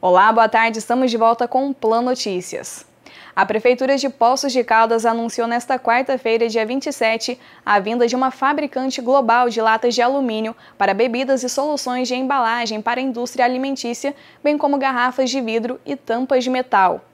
Olá, boa tarde. Estamos de volta com o Plan Notícias. A Prefeitura de Poços de Caldas anunciou nesta quarta-feira, dia 27, a vinda de uma fabricante global de latas de alumínio para bebidas e soluções de embalagem para a indústria alimentícia, bem como garrafas de vidro e tampas de metal.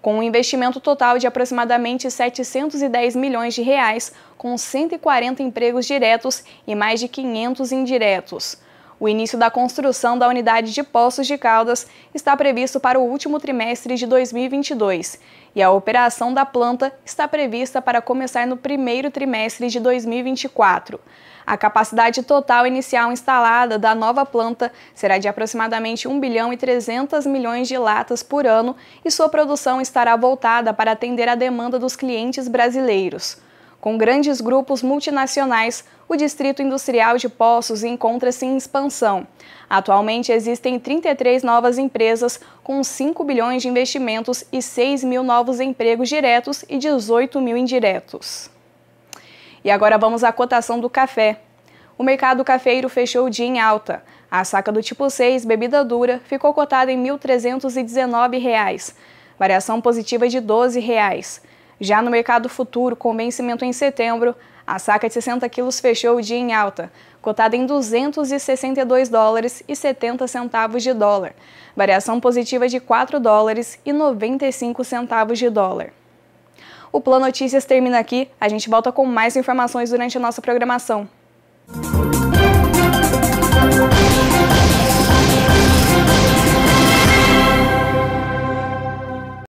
Com um investimento total de aproximadamente 710 milhões de reais, com 140 empregos diretos e mais de 500 indiretos. O início da construção da unidade de Poços de Caldas está previsto para o último trimestre de 2022 e a operação da planta está prevista para começar no primeiro trimestre de 2024. A capacidade total inicial instalada da nova planta será de aproximadamente 1 bilhão e 300 milhões de latas por ano e sua produção estará voltada para atender a demanda dos clientes brasileiros. Com grandes grupos multinacionais, o Distrito Industrial de Poços encontra-se em expansão. Atualmente existem 33 novas empresas, com 5 bilhões de investimentos e 6 mil novos empregos diretos e 18 mil indiretos. E agora vamos à cotação do café. O mercado cafeiro fechou o dia em alta. A saca do tipo 6, bebida dura, ficou cotada em R$ 1.319. Variação positiva de R$ 12. Reais. Já no mercado futuro, com vencimento em setembro, a saca de 60 quilos fechou o dia em alta, cotada em 262 dólares e 70 centavos de dólar, variação positiva de 4 dólares e 95 centavos de dólar. O Plano Notícias termina aqui, a gente volta com mais informações durante a nossa programação.